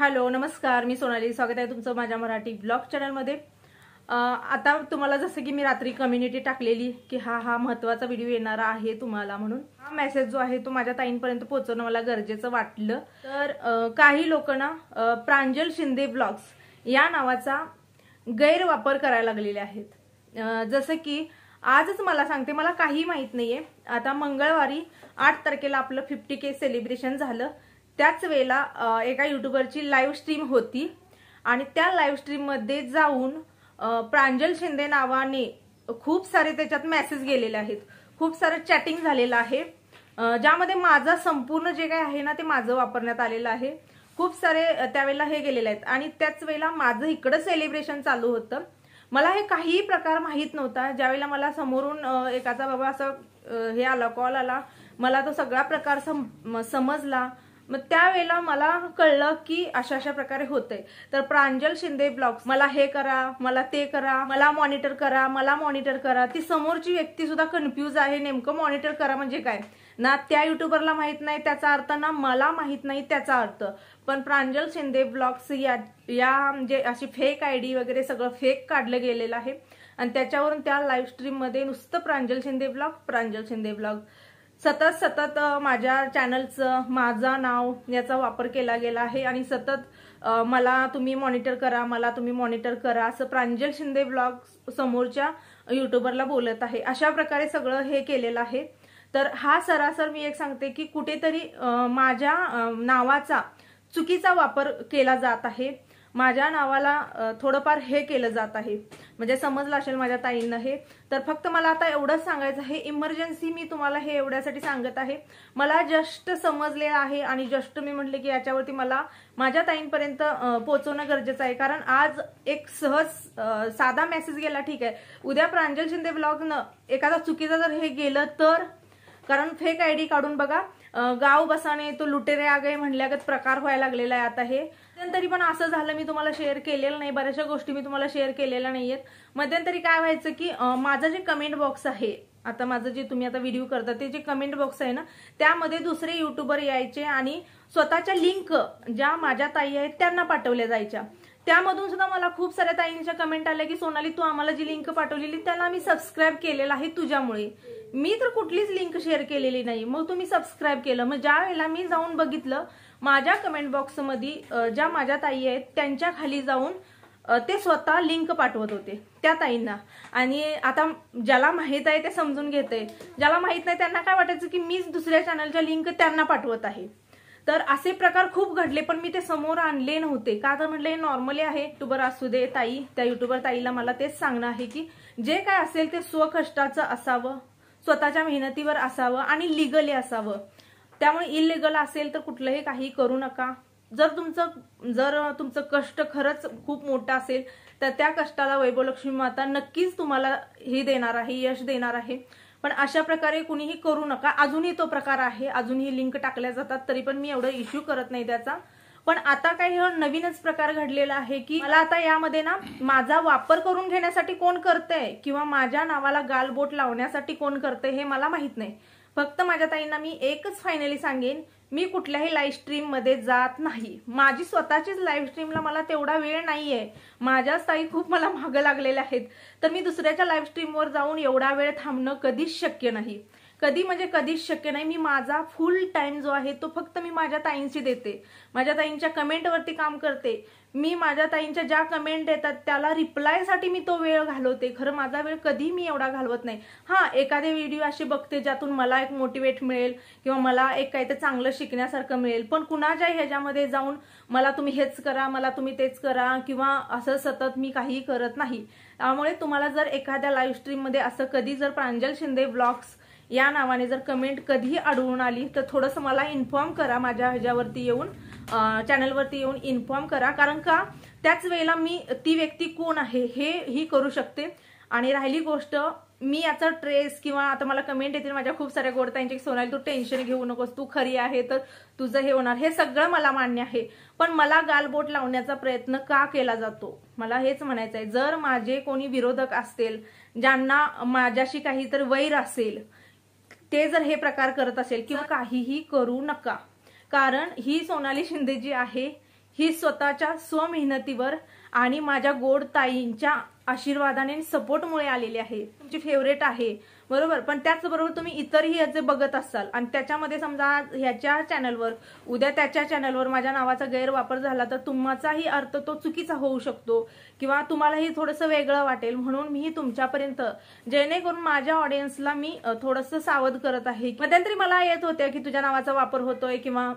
hello नमस्कार मी सोनाली स्वागत आहे तुमचं माझ्या मराठी ब्लॉग चॅनलमध्ये आता तुम्हाला जसं की मी रात्री कम्युनिटी टाकलेली की हा हा महत्वाचा व्हिडिओ येणारा आहे तुम्हाला म्हणून हा मेसेज जो आहे तो माझ्या ताईंपर्यंत पोहोचवणं मला गरजेचं वाटलं तर काही लोक ना प्रांजल शिंदे ब्लॉग्स या नावाचा गैरवापर करायला लागलेले आहेत जसं की आजच मला सांगते मला काही माहीत नाहीये आता मंगळवारी आठ तारखेला आपलं फिफ्टी के सेलिब्रेशन झालं त्याच वेळेला एका युट्यूबरची लाईव्ह स्ट्रीम होती आणि त्या लाईव्ह स्ट्रीममध्ये जाऊन प्रांजल शिंदे नावाने खूप सारे त्याच्यात मेसेज गेलेले आहेत खूप सारं चॅटिंग झालेलं आहे ज्यामध्ये माझा संपूर्ण जे काही आहे ना ते माझं वापरण्यात आलेलं आहे खूप सारे त्यावेळेला हे गेलेले आहेत आणि त्याच वेळेला माझं इकडं सेलिब्रेशन चालू होतं मला हे काहीही प्रकार माहीत नव्हता ज्यावेळेला मला समोरून एकाचा बाबा असं हे आला कॉल आला मला तो सगळा प्रकार सम समजला मग त्यावेळेला मला कळलं की अशा अशा प्रकारे होतंय तर प्रांजल शिंदे ब्लॉग मला हे करा मला ते करा मला मॉनिटर करा मला मॉनिटर करा ती समोरची व्यक्ती सुद्धा कन्फ्यूज आहे नेमकं मॉनिटर करा म्हणजे काय ना त्या युट्यूबरला माहित नाही त्याचा अर्थ ना मला माहित नाही त्याचा अर्थ पण प्रांजल शिंदे ब्लॉग्स या या म्हणजे अशी फेक आय वगैरे सगळं फेक काढलं गेलेलं आहे आणि त्याच्यावरून त्या लाईव्ह स्ट्रीममध्ये नुसतं प्रांजल शिंदे ब्लॉग प्रांजल शिंदे ब्लॉग सतत सतत माझ्या चॅनलचं माझा नाव याचा वापर केला गेला आहे आणि सतत मला तुम्ही मॉनिटर करा मला तुम्ही मॉनिटर करा असं प्रांजल शिंदे ब्लॉग समोरच्या युट्यूबरला बोलत आहे अशा प्रकारे सगळं हे केलेलं आहे तर हा सरासर मी एक सांगते की कुठेतरी माझ्या नावाचा चुकीचा वापर केला जात आहे माझ्या नावाला थोडंफार हे केलं जात आहे म्हणजे समजलं असेल माझ्या ताईंना हे तर फक्त मला आता एवढंच सांगायचं आहे इमर्जन्सी मी तुम्हाला हे एवढ्यासाठी सांगत आहे मला जस्ट समजले आहे आणि जस्ट मी म्हटले की याच्यावरती मला माझ्या ताईंपर्यंत पोहोचवणं गरजेचं आहे कारण आज एक सहज साधा मेसेज गेला ठीक आहे उद्या प्रांजल शिंदे ब्लॉगनं एखादा चुकीचा जर हे गेलं तर कारण फेक आयडी काढून बघा गाव बसाने तो लुटेरे आगे म्हणल्यागत प्रकार व्हायला लागलेला आहे आता हे मध्यंतरी पण असं झालं मी तुम्हाला शेअर केलेलं नाही बऱ्याचशा गोष्टी मी तुम्हाला शेअर केलेल्या नाहीयेत मध्यंतरी काय व्हायचं की माझं जे कमेंट बॉक्स आहे आता माझं जे तुम्ही आता व्हिडिओ करता ते जे कमेंट बॉक्स आहे ना त्यामध्ये दुसरे युट्यूबर यायचे आणि स्वतःच्या लिंक ज्या माझ्या ताई आहेत त्यांना पाठवल्या जायच्या त्यामधून सुद्धा मला खूप साऱ्या ताईंच्या कमेंट आल्या की सोनाली तू आम्हाला जी लिंक पाठवलेली त्यांना आम्ही सबस्क्राईब केलेला आहे तुझ्यामुळे मी तर कुठलीच लिंक शेअर केलेली नाही मग तुम्ही सबस्क्राईब केलं मग ज्या वेळेला मी जाऊन बघितलं माझ्या कमेंट बॉक्समध्ये ज्या माझ्या ताई आहेत त्यांच्या खाली जाऊन ते स्वतः लिंक पाठवत होते त्या ताईंना आणि आता ज्याला माहीत आहे ते समजून घेते ज्याला माहीत नाही त्यांना काय वाटायचं की मीच दुसऱ्या चॅनलच्या लिंक त्यांना पाठवत आहे तर असे प्रकार खूप घडले पण मी ते समोर आणले नव्हते का तर म्हटलं हे नॉर्मली आहे युट्यूबर असू दे ताई त्या युट्यूबर ताईला मला तेच सांगणं आहे की जे काय असेल ते स्वकष्टाचं असावं स्वतःच्या मेहनतीवर असावं आणि लिगली असावं त्यामुळे इलिगल असेल तर कुठलंही काही करू नका जर तुमचं जर तुमचं कष्ट खरंच खूप मोठं असेल तर त्या कष्टाला वैभवलक्ष्मी माता नक्कीच तुम्हाला हे देणार आहे यश देणार आहे पण अशा प्रकारे कुणीही करू नका अजूनही तो प्रकार आहे अजूनही लिंक टाकल्या जातात तरी पण मी एवढं इश्यू करत नाही त्याचा पण आता काही हे नवीनच प्रकार घडलेला आहे की मला आता यामध्ये ना माझा वापर करून घेण्यासाठी कोण आहे किंवा माझ्या नावाला गालबोट लावण्यासाठी कोण करतंय हे मला माहित नाही फक्त माझ्या ताईंना मी एकच फायनली सांगेन मी कुठल्याही लाईव्ह मध्ये जात नाही माझी स्वतःचीच लाईव्ह स्ट्रीमला मला तेवढा वेळ नाहीये माझ्याच ताई खूप मला मागं लागलेल्या आहेत तर मी दुसऱ्याच्या लाईव्ह स्ट्रीमवर जाऊन एवढा वेळ थांबणं कधीच शक्य नाही कधी म्हणजे कधीच शक्य नाही मी माझा फुल टाइम जो आहे तो फक्त मी माझ्या ताईंशी देते माझ्या ताईंच्या कमेंटवरती काम करते मी माझ्या ताईंच्या ज्या कमेंट येतात त्याला रिप्लायसाठी मी तो वेळ घालवते खरं माझा वेळ कधी मी एवढा घालवत नाही हा एखादे व्हिडिओ असे बघते ज्यातून मला एक मोटिवेट मिळेल किंवा मला एक काही चांगलं शिकण्यासारखं मिळेल पण कुणाच्या ह्याच्यामध्ये जाऊन मला तुम्ही हेच करा मला तुम्ही तेच करा किंवा असं सतत मी काही करत नाही त्यामुळे तुम्हाला जर एखाद्या लाईव्ह मध्ये असं कधी जर प्रांजल शिंदे ब्लॉग्स या नावाने जर कमेंट कधी आढळून आली तर थोडंसं मला इन्फॉर्म करा माझ्या ह्याच्यावरती येऊन चॅनलवरती येऊन इन्फॉर्म करा कारण का त्याच वेळेला मी ती व्यक्ती कोण आहे हे ही करू शकते आणि राहिली गोष्ट मी याचा ट्रेस किंवा आता मला कमेंट येतील माझ्या खूप साऱ्या गोडताईंची सोनाली तू टेन्शन घेऊ नकोस तू खरी आहे तर तुझं हे होणार हे सगळं मला मान्य आहे पण मला गालबोट लावण्याचा प्रयत्न का केला जातो मला हेच म्हणायचं आहे जर माझे कोणी विरोधक असतील ज्यांना माझ्याशी काहीतरी वैर असेल ते जर हे प्रकार करत असेल किंवा काहीही करू नका कारण ही सोनाली शिंदे जी आहे ही स्वतःच्या स्वमेहनतीवर आणि माझ्या गोड ताईंच्या आशीर्वादाने आणि सपोर्टमुळे आलेली आहे तुमची फेवरेट आहे बरोबर पण त्याचबरोबर तुम्ही इतरही याचे बघत असाल आणि त्याच्यामध्ये समजा ह्याच्या चॅनलवर उद्या त्याच्या चॅनलवर माझ्या नावाचा गैरवापर झाला तर तुमचाही अर्थ तो चुकीचा होऊ शकतो किंवा तुम्हालाही थोडंसं वेगळं वाटेल म्हणून मी तुमच्यापर्यंत जेणेकरून माझ्या ऑडियन्सला मी थोडंसं सावध करत आहे मध्यंतरी मला येत होत्या की तुझ्या नावाचा वापर होतोय किंवा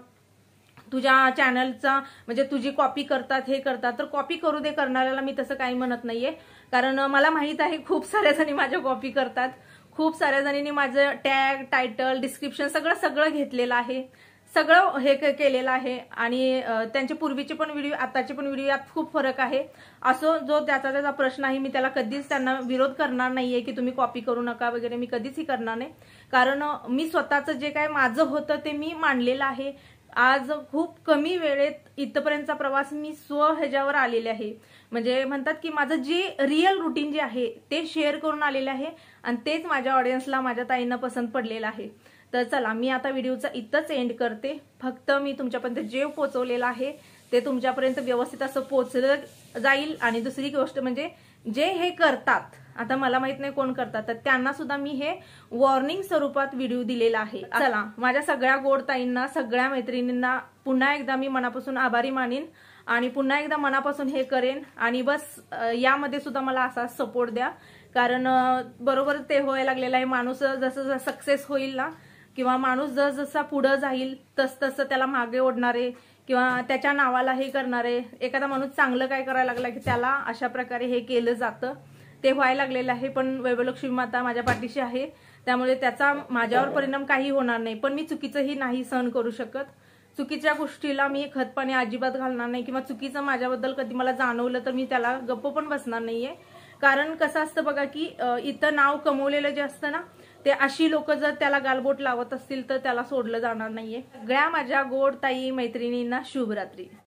तुझ्या चॅनलचा म्हणजे तुझी कॉपी करतात हे करतात तर कॉपी करू दे करणाऱ्याला मी तसं काही म्हणत नाहीये कारण मला माहित आहे खूप साऱ्या जणी माझ्या कॉपी करतात खूप साऱ्या जणींनी माझं टॅग टायटल डिस्क्रिप्शन सगळं सगळं घेतलेलं आहे सगळं हे केलेलं आहे आणि त्यांचे पूर्वीचे पण व्हिडिओ आताचे पण व्हिडिओ यात खूप फरक आहे असो जो त्याचा त्याचा प्रश्न आहे मी त्याला कधीच त्यांना विरोध करणार नाहीये की तुम्ही कॉपी करू नका वगैरे मी कधीचही करणार नाही कारण मी स्वतःचं जे काय माझं होतं ते मी मांडलेलं आहे आज खूप कमी वेळेत इथपर्यंतचा प्रवास मी स्व ह्याच्यावर आलेले आहे म्हणजे म्हणतात की माझं जे रिअल रुटीन जे आहे ते शेअर करून आलेले आहे आणि तेच माझ्या ऑडियन्सला माझ्या ताईंना पसंत पडलेलं आहे तर चला मी आता व्हिडिओचा इथंच एंड करते फक्त मी तुमच्यापर्यंत जे पोचवलेलं आहे ते तुमच्यापर्यंत व्यवस्थित असं पोचलं जाईल आणि दुसरी गोष्ट म्हणजे जे हे करतात आता मला माहित नाही कोण करतात तर त्यांना सुद्धा मी हे वॉर्निंग स्वरूपात व्हिडिओ दिलेला आहे चला माझ्या सगळ्या गोडताईंना सगळ्या मैत्रिणींना पुन्हा एकदा मी मनापासून आभारी मानेन आणि पुन्हा एकदा मनापासून हे करेन आणि बस यामध्ये सुद्धा मला असा सपोर्ट द्या कारण बरोबर ते व्हायला लागलेलं आहे माणूस जसं सक्सेस होईल ना किंवा माणूस जसजसा पुढं जाईल तस तसं त्याला मागे ओढणारे किंवा त्याच्या नावाला हे करणारे एखादा माणूस चांगलं काय करायला लागला की त्याला अशा प्रकारे हे केलं जातं ते व्हायला लागलेलं आहे पण वैभवलक्ष्मी माता माझ्या पाठीशी आहे त्यामुळे त्याचा माझ्यावर परिणाम काही होणार नाही पण मी चुकीचंही नाही सहन करू शकत चुकीच्या गोष्टीला मी खतपाणी अजिबात घालणार नाही किंवा चुकीचं माझ्याबद्दल कधी मला जाणवलं तर मी त्याला गप्प पण बसणार नाहीये कारण कसं असतं बघा की इथं नाव कमवलेलं जे असतं ना ते अशी लोक जर त्याला गालबोट लावत असतील तर त्याला सोडलं जाणार नाहीये सगळ्या माझ्या गोड ताई मैत्रिणींना शुभरात्री